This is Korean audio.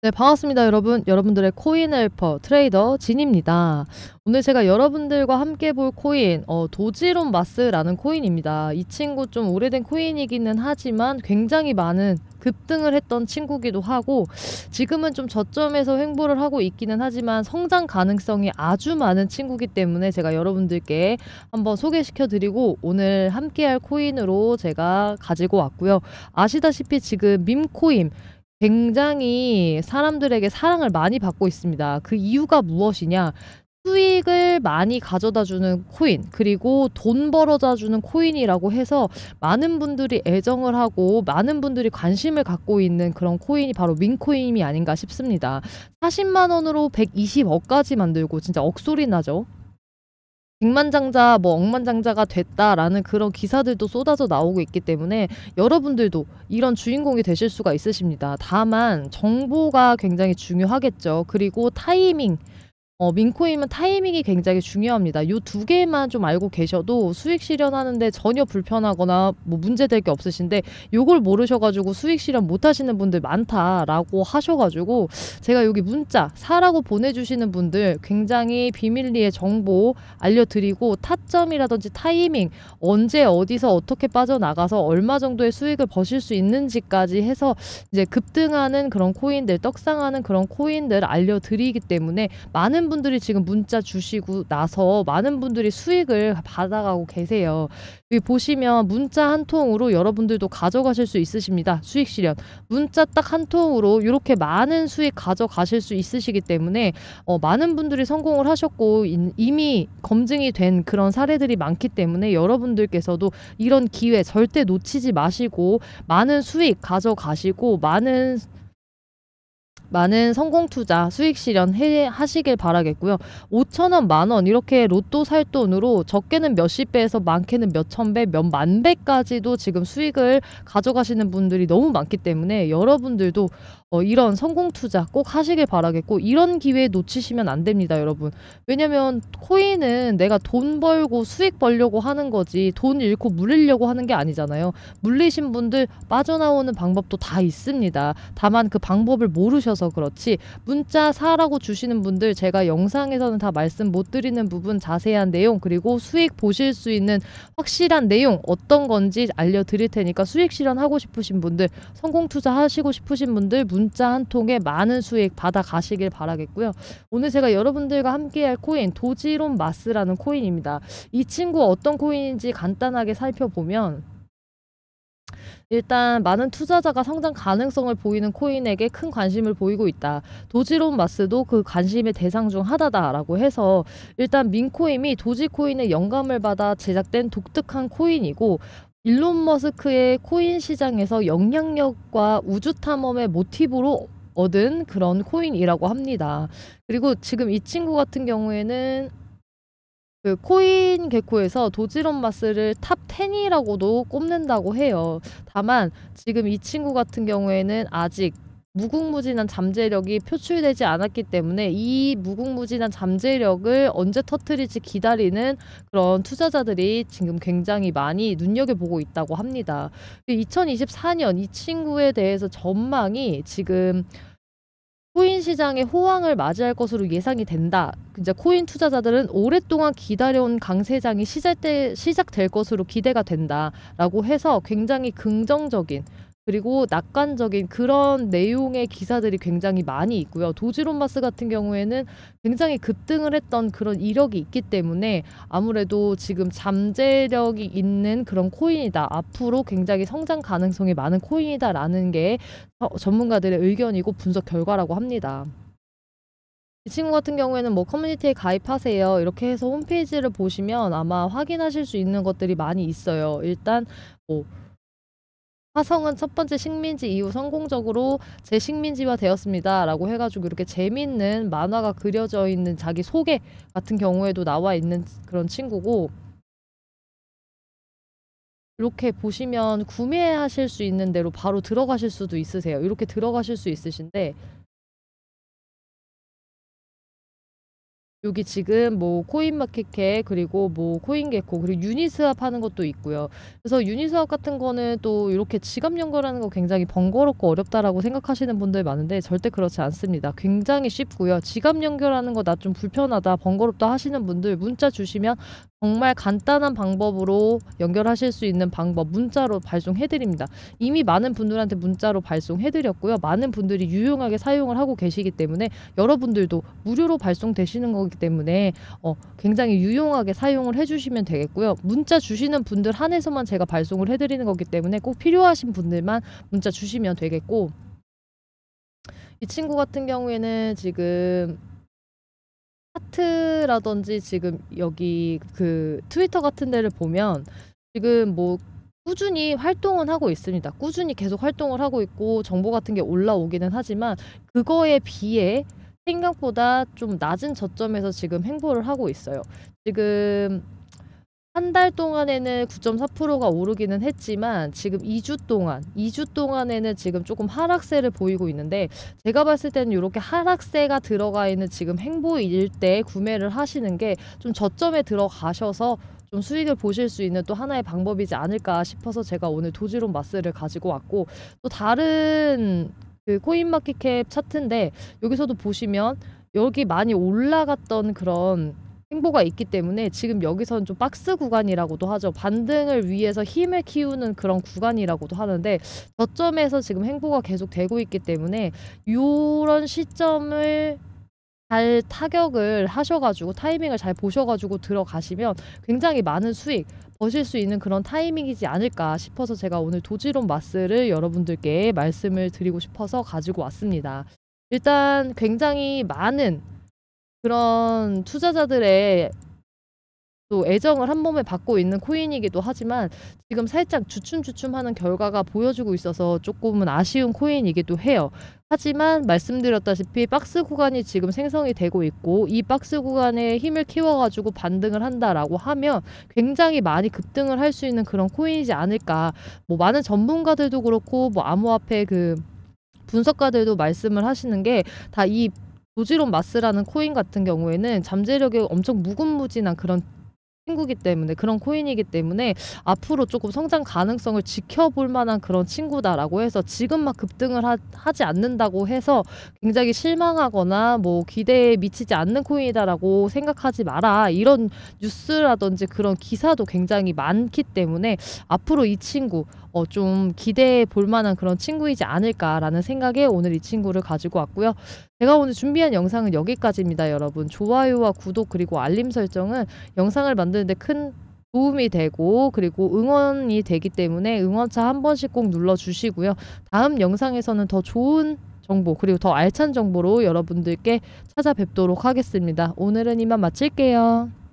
네, 반갑습니다, 여러분. 여러분들의 코인 헬퍼 트레이더 진입니다. 오늘 제가 여러분들과 함께 볼 코인, 어, 도지론 마스라는 코인입니다. 이 친구 좀 오래된 코인이기는 하지만 굉장히 많은 급등을 했던 친구기도 하고 지금은 좀 저점에서 횡보를 하고 있기는 하지만 성장 가능성이 아주 많은 친구기 때문에 제가 여러분들께 한번 소개시켜 드리고 오늘 함께할 코인으로 제가 가지고 왔고요. 아시다시피 지금 밈코인 굉장히 사람들에게 사랑을 많이 받고 있습니다. 그 이유가 무엇이냐? 수익을 많이 가져다 주는 코인, 그리고 돈 벌어다 주는 코인이라고 해서 많은 분들이 애정을 하고 많은 분들이 관심을 갖고 있는 그런 코인이 바로 민코인이 아닌가 싶습니다. 40만 원으로 120억까지 만들고 진짜 억소리 나죠. 백만장자 뭐 억만장자가 됐다라는 그런 기사들도 쏟아져 나오고 있기 때문에 여러분들도 이런 주인공이 되실 수가 있으십니다. 다만 정보가 굉장히 중요하겠죠. 그리고 타이밍 어, 민코인은 타이밍이 굉장히 중요합니다. 요 두 개만 좀 알고 계셔도 수익 실현하는데 전혀 불편하거나 뭐 문제될 게 없으신데 요걸 모르셔가지고 수익 실현 못 하시는 분들 많다라고 하셔가지고 제가 여기 문자 사라고 보내주시는 분들 굉장히 비밀리에 정보 알려드리고 타점이라든지 타이밍 언제 어디서 어떻게 빠져나가서 얼마 정도의 수익을 버실 수 있는지까지 해서 이제 급등하는 그런 코인들 떡상하는 그런 코인들 알려드리기 때문에 많은 많은 분들이 지금 문자 주시고 나서 많은 분들이 수익을 받아가고 계세요. 여기 보시면 문자 한 통으로 여러분들도 가져가실 수 있으십니다. 수익 실현. 문자 딱 한 통으로 이렇게 많은 수익 가져가실 수 있으시기 때문에 어, 많은 분들이 성공을 하셨고 인, 이미 검증이 된 그런 사례들이 많기 때문에 여러분들께서도 이런 기회 절대 놓치지 마시고 많은 수익 가져가시고 많은 많은 성공 투자, 수익 실현 해, 하시길 바라겠고요. 5천 원, 만원 이렇게 로또 살 돈으로 적게는 몇십 배에서 많게는 몇천 배, 몇만 배까지도 지금 수익을 가져가시는 분들이 너무 많기 때문에 여러분들도 어, 이런 성공 투자 꼭 하시길 바라겠고 이런 기회 놓치시면 안 됩니다, 여러분. 왜냐면 코인은 내가 돈 벌고 수익 벌려고 하는 거지 돈 잃고 물리려고 하는 게 아니잖아요. 물리신 분들 빠져나오는 방법도 다 있습니다. 다만 그 방법을 모르셔서 있어서 그렇지 문자 사라고 주시는 분들 제가 영상에서는 다 말씀 못 드리는 부분 자세한 내용 그리고 수익 보실 수 있는 확실한 내용 어떤 건지 알려드릴 테니까 수익 실현하고 싶으신 분들 성공 투자하시고 싶으신 분들 문자 한 통에 많은 수익 받아가시길 바라겠고요. 오늘 제가 여러분들과 함께할 코인 도지론 마스라는 코인입니다. 이 친구 어떤 코인인지 간단하게 살펴보면 일단 많은 투자자가 성장 가능성을 보이는 코인에게 큰 관심을 보이고 있다. 도지론 마스도 그 관심의 대상 중 하나다라고 해서 일단 민코임이 도지코인의 영감을 받아 제작된 독특한 코인이고 일론 머스크의 코인 시장에서 영향력과 우주 탐험의 모티브로 얻은 그런 코인이라고 합니다. 그리고 지금 이 친구 같은 경우에는 그 코인 개코에서 도지론 마스를 탑 10이라고도 꼽는다고 해요. 다만 지금 이 친구 같은 경우에는 아직 무궁무진한 잠재력이 표출되지 않았기 때문에 이 무궁무진한 잠재력을 언제 터트릴지 기다리는 그런 투자자들이 지금 굉장히 많이 눈여겨보고 있다고 합니다. 2024년 그 이 친구에 대해서 전망이 지금 코인 시장의 호황을 맞이할 것으로 예상이 된다. 이제 코인 투자자들은 오랫동안 기다려온 강세장이 시작될 것으로 기대가 된다라고 해서 굉장히 긍정적인 그리고 낙관적인 그런 내용의 기사들이 굉장히 많이 있고요. 도지론마스 같은 경우에는 굉장히 급등을 했던 그런 이력이 있기 때문에 아무래도 지금 잠재력이 있는 그런 코인이다. 앞으로 굉장히 성장 가능성이 많은 코인이다라는 게 전문가들의 의견이고 분석 결과라고 합니다. 이 친구 같은 경우에는 뭐 커뮤니티에 가입하세요. 이렇게 해서 홈페이지를 보시면 아마 확인하실 수 있는 것들이 많이 있어요. 일단 뭐 화성은 첫 번째 식민지 이후 성공적으로 재식민지화 되었습니다. 라고 해가지고 이렇게 재밌는 만화가 그려져 있는 자기 소개 같은 경우에도 나와 있는 그런 친구고 이렇게 보시면 구매하실 수 있는 대로 바로 들어가실 수도 있으세요. 이렇게 들어가실 수 있으신데 여기 지금 뭐 코인마켓캡 그리고 뭐 코인개코 그리고 유니스왑 하는 것도 있고요. 그래서 유니스왑 같은 거는 또 이렇게 지갑 연결하는 거 굉장히 번거롭고 어렵다라고 생각하시는 분들 많은데 절대 그렇지 않습니다. 굉장히 쉽고요. 지갑 연결하는 거 나 좀 불편하다 번거롭다 하시는 분들 문자 주시면 정말 간단한 방법으로 연결하실 수 있는 방법 문자로 발송해드립니다. 이미 많은 분들한테 문자로 발송해드렸고요. 많은 분들이 유용하게 사용을 하고 계시기 때문에 여러분들도 무료로 발송되시는 거기 때문에 어, 굉장히 유용하게 사용을 해주시면 되겠고요. 문자 주시는 분들 한해서만 제가 발송을 해드리는 거기 때문에 꼭 필요하신 분들만 문자 주시면 되겠고 이 친구 같은 경우에는 지금 하트라든지 지금 여기 그 트위터 같은 데를 보면 지금 뭐 꾸준히 활동은 하고 있습니다. 꾸준히 계속 활동을 하고 있고 정보 같은 게 올라오기는 하지만 그거에 비해 생각보다 좀 낮은 저점에서 지금 행보를 하고 있어요. 지금 한달 동안에는 9.4%가 오르기는 했지만 지금 2주 동안, 2주 동안에는 지금 조금 하락세를 보이고 있는데 제가 봤을 때는 이렇게 하락세가 들어가 있는 지금 행보일 때 구매를 하시는 게 좀 저점에 들어가셔서 좀 수익을 보실 수 있는 또 하나의 방법이지 않을까 싶어서 제가 오늘 도지론 마스를 가지고 왔고 또 다른 그 코인마켓캡 차트인데 여기서도 보시면 여기 많이 올라갔던 그런 행보가 있기 때문에 지금 여기선 좀 박스 구간이라고도 하죠. 반등을 위해서 힘을 키우는 그런 구간이라고도 하는데 저점에서 지금 행보가 계속 되고 있기 때문에 이런 시점을 잘 타격을 하셔가지고 타이밍을 잘 보셔가지고 들어가시면 굉장히 많은 수익 버실 수 있는 그런 타이밍이지 않을까 싶어서 제가 오늘 도지론 마스를 여러분들께 말씀을 드리고 싶어서 가지고 왔습니다. 일단 굉장히 많은 그런 투자자들의 또 애정을 한 몸에 받고 있는 코인이기도 하지만 지금 살짝 주춤주춤하는 결과가 보여주고 있어서 조금은 아쉬운 코인이기도 해요. 하지만 말씀드렸다시피 박스 구간이 지금 생성이 되고 있고 이 박스 구간에 힘을 키워가지고 반등을 한다라고 하면 굉장히 많이 급등을 할 수 있는 그런 코인이지 않을까. 뭐 많은 전문가들도 그렇고 뭐 암호화폐 그 분석가들도 말씀을 하시는 게다이 도지론 마스라는 코인 같은 경우에는 잠재력이 엄청 무궁무진한 그런 친구기 때문에 그런 코인이기 때문에 앞으로 조금 성장 가능성을 지켜볼 만한 그런 친구다라고 해서 지금 막 급등을 하, 지 않는다고 해서 굉장히 실망하거나 뭐 기대에 미치지 않는 코인이다라고 생각하지 마라 이런 뉴스라든지 그런 기사도 굉장히 많기 때문에 앞으로 이 친구 어, 좀 기대해 볼 만한 그런 친구이지 않을까라는 생각에 오늘 이 친구를 가지고 왔고요. 제가 오늘 준비한 영상은 여기까지입니다, 여러분. 좋아요와 구독 그리고 알림 설정은 영상을 만드는데 큰 도움이 되고 그리고 응원이 되기 때문에 응원차 한 번씩 꼭 눌러주시고요. 다음 영상에서는 더 좋은 정보 그리고 더 알찬 정보로 여러분들께 찾아뵙도록 하겠습니다. 오늘은 이만 마칠게요.